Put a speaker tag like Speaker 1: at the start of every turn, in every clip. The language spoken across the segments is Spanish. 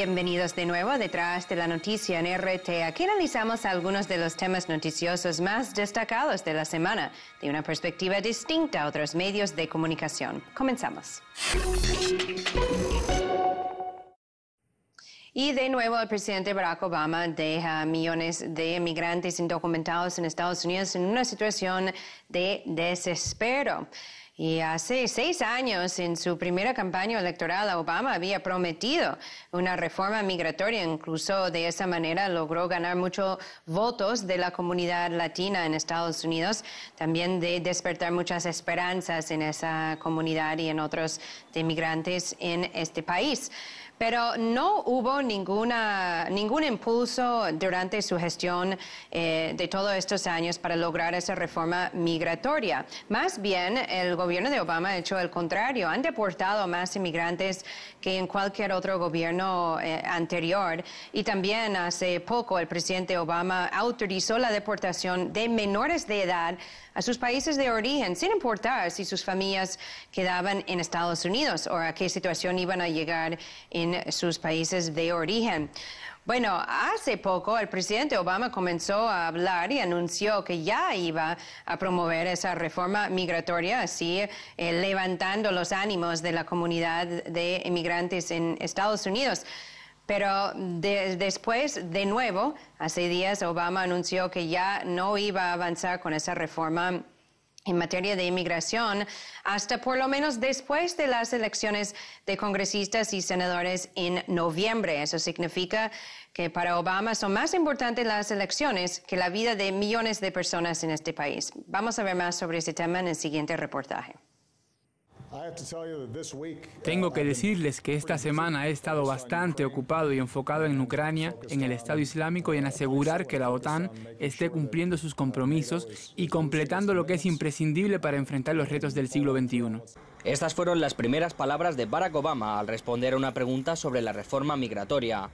Speaker 1: Bienvenidos de nuevo detrás de la noticia en RT. Aquí analizamos algunos de los temas noticiosos más destacados de la semana, de una perspectiva distinta a otros medios de comunicación. Comenzamos. Y de nuevo, el presidente Barack Obama deja a millones de migrantes indocumentados en Estados Unidos en una situación de desespero. Y hace seis años, en su primera campaña electoral, Obama había prometido una reforma migratoria. Incluso de esa manera logró ganar muchos votos de la comunidad latina en Estados Unidos, también de despertar muchas esperanzas en esa comunidad y en otros de migrantes en este país. Pero no hubo ninguna, ningún impulso durante su gestión eh, de todos estos años para lograr esa reforma migratoria. Más bien, el gobierno de Obama ha hecho el contrario. Han deportado más inmigrantes que en cualquier otro gobierno eh, anterior. Y también hace poco el presidente Obama autorizó la deportación de menores de edad a sus países de origen, sin importar si sus familias quedaban en Estados Unidos o a qué situación iban a llegar en sus países de origen. Bueno, hace poco el presidente Obama comenzó a hablar y anunció que ya iba a promover esa reforma migratoria, así eh, levantando los ánimos de la comunidad de inmigrantes en Estados Unidos. Pero después, de nuevo, hace días Obama anunció que ya no iba a avanzar con esa reforma en materia de inmigración hasta por lo menos después de las elecciones de congresistas y senadores en noviembre. Eso significa que para Obama son más importantes las elecciones que la vida de millones de personas en este país. Vamos a ver más sobre ese tema en el siguiente reportaje.
Speaker 2: Tengo que decirles que esta semana he estado bastante ocupado y enfocado en Ucrania, en el Estado Islámico y en asegurar que la OTAN esté cumpliendo sus compromisos y completando lo que es imprescindible para enfrentar los retos del siglo XXI. Estas fueron las primeras palabras de Barack Obama al responder a una pregunta sobre la reforma migratoria.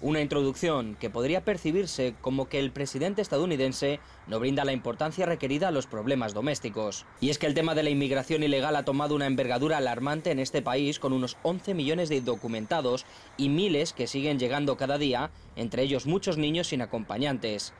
Speaker 2: Una introducción que podría percibirse como que el presidente estadounidense no brinda la importancia requerida a los problemas domésticos. Y es que el tema de la inmigración ilegal ha tomado una envergadura alarmante en este país con unos 11 millones de indocumentados y miles que siguen llegando cada día, entre ellos muchos niños sin acompañantes.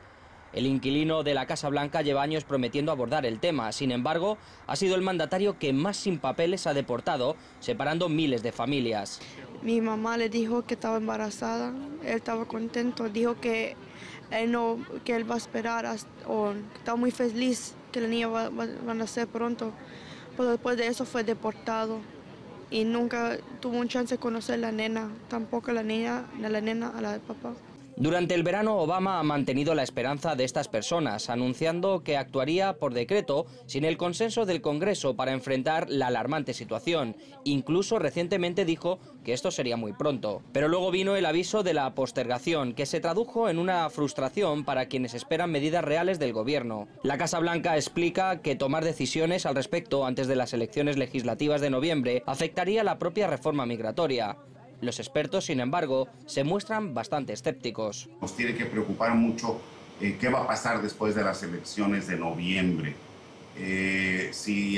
Speaker 2: El inquilino de la Casa Blanca lleva años prometiendo abordar el tema, sin embargo, ha sido el mandatario que más sin papeles ha deportado, separando miles de familias. Mi mamá le dijo que estaba embarazada, él estaba contento, dijo que él, no, que él va a esperar, o estaba muy feliz que la niña va, a nacer pronto, pero pues después de eso fue deportado y nunca tuvo un chance de conocer a la nena, tampoco a la niña, a la nena, a la de papá. Durante el verano, Obama ha mantenido la esperanza de estas personas, anunciando que actuaría por decreto sin el consenso del Congreso para enfrentar la alarmante situación. Incluso recientemente dijo que esto sería muy pronto. Pero luego vino el aviso de la postergación, que se tradujo en una frustración para quienes esperan medidas reales del gobierno. La Casa Blanca explica que tomar decisiones al respecto antes de las elecciones legislativas de noviembre afectaría la propia reforma migratoria. Los expertos, sin embargo, se muestran bastante
Speaker 3: escépticos. Nos tiene que preocupar mucho eh, qué va a pasar después de las elecciones de noviembre. Eh, si,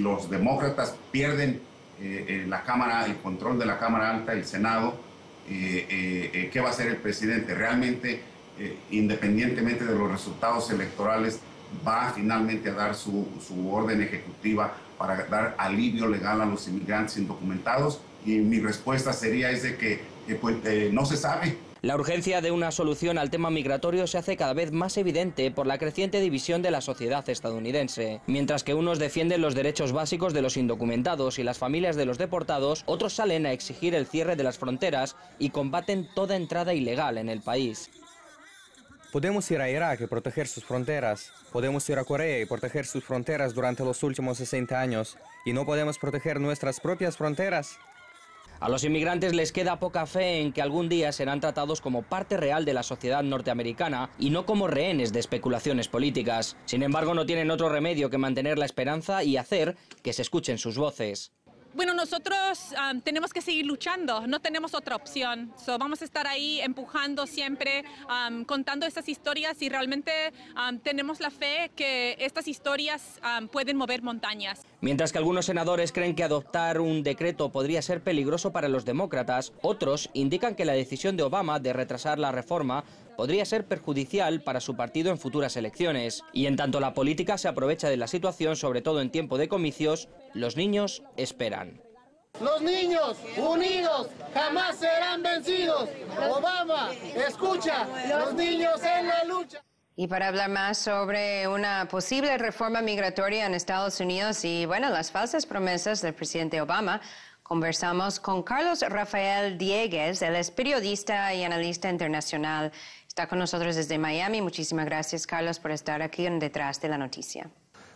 Speaker 3: los demócratas pierden eh, la Cámara, el control de la Cámara Alta, el Senado, ¿qué va a hacer el presidente? ¿Realmente, independientemente de los resultados electorales, va finalmente a dar su, su orden ejecutiva para dar alivio legal a los inmigrantes indocumentados? y mi respuesta sería es de que pues, eh, no se sabe.
Speaker 2: La urgencia de una solución al tema migratorio se hace cada vez más evidente por la creciente división de la sociedad estadounidense. Mientras que unos defienden los derechos básicos de los indocumentados y las familias de los deportados, otros salen a exigir el cierre de las fronteras y combaten toda entrada ilegal en el país. Podemos ir a Irak y proteger sus fronteras. Podemos ir a Corea y proteger sus fronteras durante los últimos 60 años. ¿Y no podemos proteger nuestras propias fronteras? A los inmigrantes les queda poca fe en que algún día serán tratados como parte real de la sociedad norteamericana y no como rehenes de especulaciones políticas. Sin embargo, no tienen otro remedio que mantener la esperanza y hacer que se escuchen sus voces. Bueno, nosotros tenemos que seguir luchando, no tenemos otra opción. vamos a estar ahí empujando siempre, contando estas historias y realmente tenemos la fe que estas historias pueden mover montañas. Mientras que algunos senadores creen que adoptar un decreto podría ser peligroso para los demócratas, otros indican que la decisión de Obama de retrasar la reforma podría ser perjudicial para su partido en futuras elecciones. Y en tanto la política se aprovecha de la situación, sobre todo en tiempo de comicios, los niños esperan. Los niños unidos jamás serán vencidos. Obama,
Speaker 1: escucha, los niños en la lucha. Y para hablar más sobre una posible reforma migratoria en Estados Unidos y, bueno, las falsas promesas del presidente Obama, conversamos con Carlos Rafael Diegues, él es periodista y analista internacional está con nosotros desde Miami. Muchísimas gracias, Carlos, por estar aquí en Detrás de la Noticia.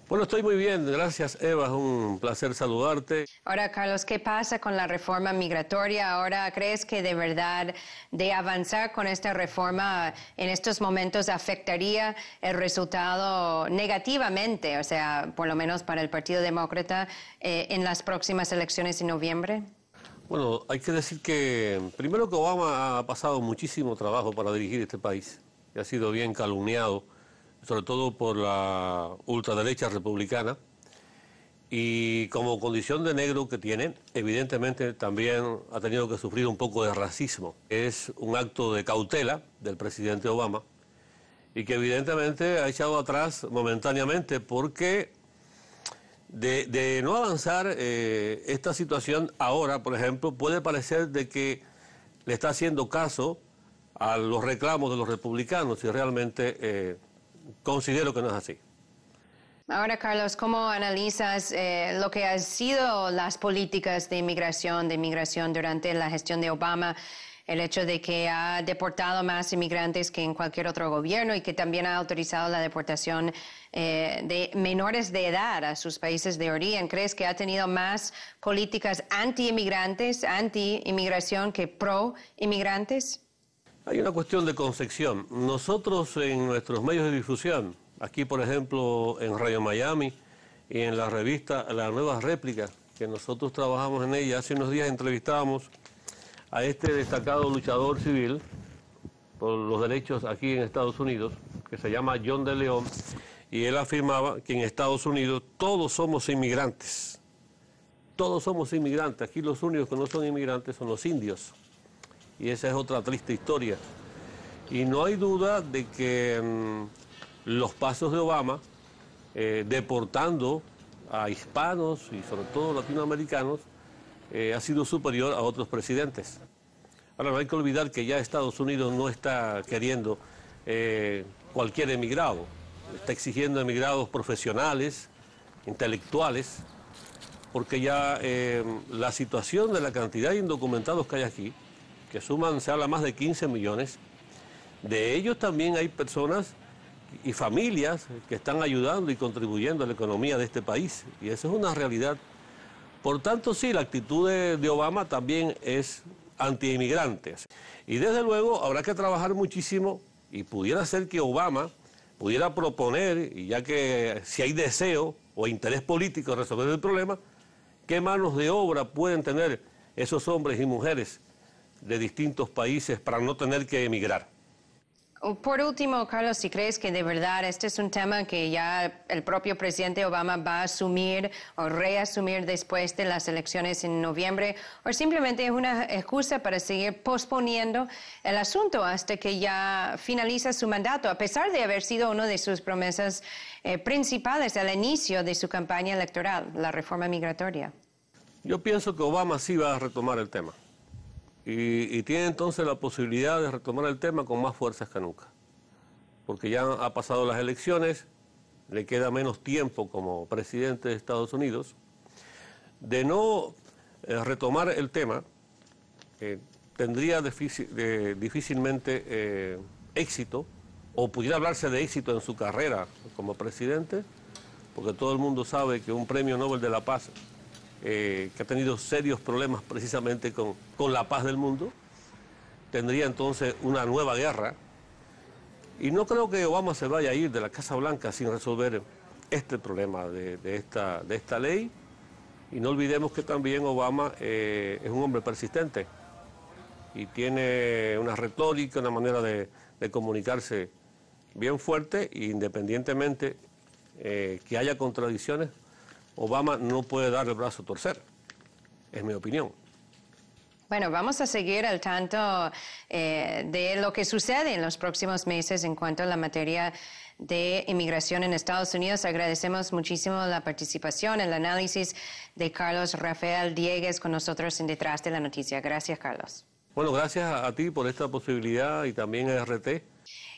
Speaker 3: Bueno, estoy muy bien, gracias Eva, es un placer saludarte.
Speaker 1: Ahora, Carlos, ¿qué pasa con la reforma migratoria? Ahora, ¿crees que de verdad de avanzar con esta reforma en estos momentos afectaría el resultado negativamente, o sea, por lo menos para el Partido Demócrata eh, en las próximas elecciones en noviembre?
Speaker 3: Bueno, hay que decir que primero que Obama ha pasado muchísimo trabajo para dirigir este país y ha sido bien calumniado, sobre todo por la ultraderecha republicana. Y como condición de negro que tiene, evidentemente también ha tenido que sufrir un poco de racismo. Es un acto de cautela del presidente Obama y que evidentemente ha echado atrás momentáneamente porque de, no avanzar eh, esta situación ahora, por ejemplo, puede parecer de que le está haciendo caso a los reclamos de los republicanos y realmente eh, considero que no es así.
Speaker 1: Ahora, Carlos, ¿cómo analizas eh, lo que han sido las políticas de inmigración, de inmigración durante la gestión de Obama? el hecho de que ha deportado más inmigrantes que en cualquier otro gobierno y que también ha autorizado la deportación eh, de menores de edad a sus países de origen. ¿Crees que ha tenido más políticas anti-inmigrantes, anti-inmigración que pro-inmigrantes?
Speaker 3: Hay una cuestión de concepción. Nosotros en nuestros medios de difusión, aquí por ejemplo en Radio Miami y en la revista La Nueva Réplica, que nosotros trabajamos en ella, hace unos días entrevistábamos a este destacado luchador civil por los derechos aquí en Estados Unidos, que se llama John de León, y él afirmaba que en Estados Unidos todos somos inmigrantes. Todos somos inmigrantes. Aquí los únicos que no son inmigrantes son los indios. Y esa es otra triste historia. Y no hay duda de que mm, los pasos de Obama, eh, deportando a hispanos y sobre todo latinoamericanos, eh, ha sido superior a otros presidentes. Ahora, no hay que olvidar que ya Estados Unidos no está queriendo eh, cualquier emigrado, está exigiendo emigrados profesionales, intelectuales, porque ya eh, la situación de la cantidad de indocumentados que hay aquí, que suman, se habla más de 15 millones, de ellos también hay personas y familias que están ayudando y contribuyendo a la economía de este país. Y esa es una realidad por tanto, sí, la actitud de, Obama también es antiinmigrantes. Y desde luego habrá que trabajar muchísimo y pudiera ser que Obama pudiera proponer, y ya que si hay deseo o interés político de resolver el problema, qué manos de obra pueden tener esos hombres y mujeres de distintos países para no tener que emigrar.
Speaker 1: Por último, Carlos, si crees que de verdad este es un tema que ya el propio presidente Obama va a asumir o reasumir después de las elecciones en noviembre, o simplemente es una excusa para seguir posponiendo el asunto hasta que ya finaliza su mandato, a pesar de haber sido una de sus promesas eh, principales al inicio de su campaña electoral, la reforma migratoria.
Speaker 3: Yo pienso que Obama sí va a retomar el tema. Y, tiene entonces la posibilidad de retomar el tema con más fuerzas que nunca, porque ya ha pasado las elecciones, le queda menos tiempo como presidente de Estados Unidos. De no eh, retomar el tema, eh, tendría difícilmente eh, éxito, o pudiera hablarse de éxito en su carrera como presidente, porque todo el mundo sabe que un premio Nobel de la Paz eh, que ha tenido serios problemas precisamente con, con la paz del mundo, tendría entonces una nueva guerra. Y no creo que Obama se vaya a ir de la Casa Blanca sin resolver este problema de, esta, de esta, ley. Y no olvidemos que también Obama eh, es un hombre persistente y tiene una retórica, una manera de, comunicarse bien fuerte e independientemente eh, que haya contradicciones, Obama no puede dar el brazo a torcer, es mi opinión.
Speaker 1: Bueno, vamos a seguir al tanto eh, de lo que sucede en los próximos meses en cuanto a la materia de inmigración en Estados Unidos. Agradecemos muchísimo la participación, el análisis de Carlos Rafael Diegues con nosotros en Detrás de la Noticia. Gracias, Carlos.
Speaker 3: Bueno, gracias a ti por esta posibilidad y también a RT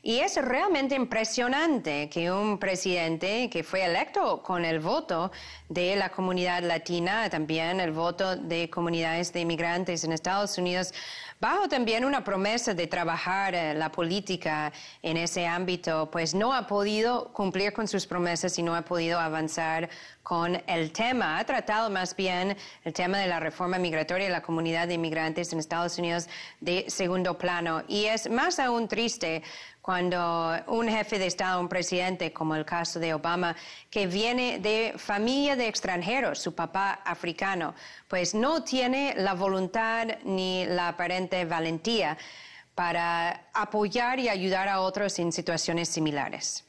Speaker 1: y es realmente impresionante que un presidente que fue electo con el voto de la comunidad latina, también el voto de comunidades de inmigrantes en Estados Unidos, bajo también una promesa de trabajar eh, la política en ese ámbito, pues no ha podido cumplir con sus promesas y no ha podido avanzar con el tema. Ha tratado más bien el tema de la reforma migratoria y la comunidad de inmigrantes en Estados Unidos de segundo plano. Y es más aún triste cuando cuando un jefe de Estado, un presidente, como el caso de Obama, que viene de familia de extranjeros, su papá africano, pues no tiene la voluntad ni la aparente valentía para apoyar y ayudar a otros en situaciones similares.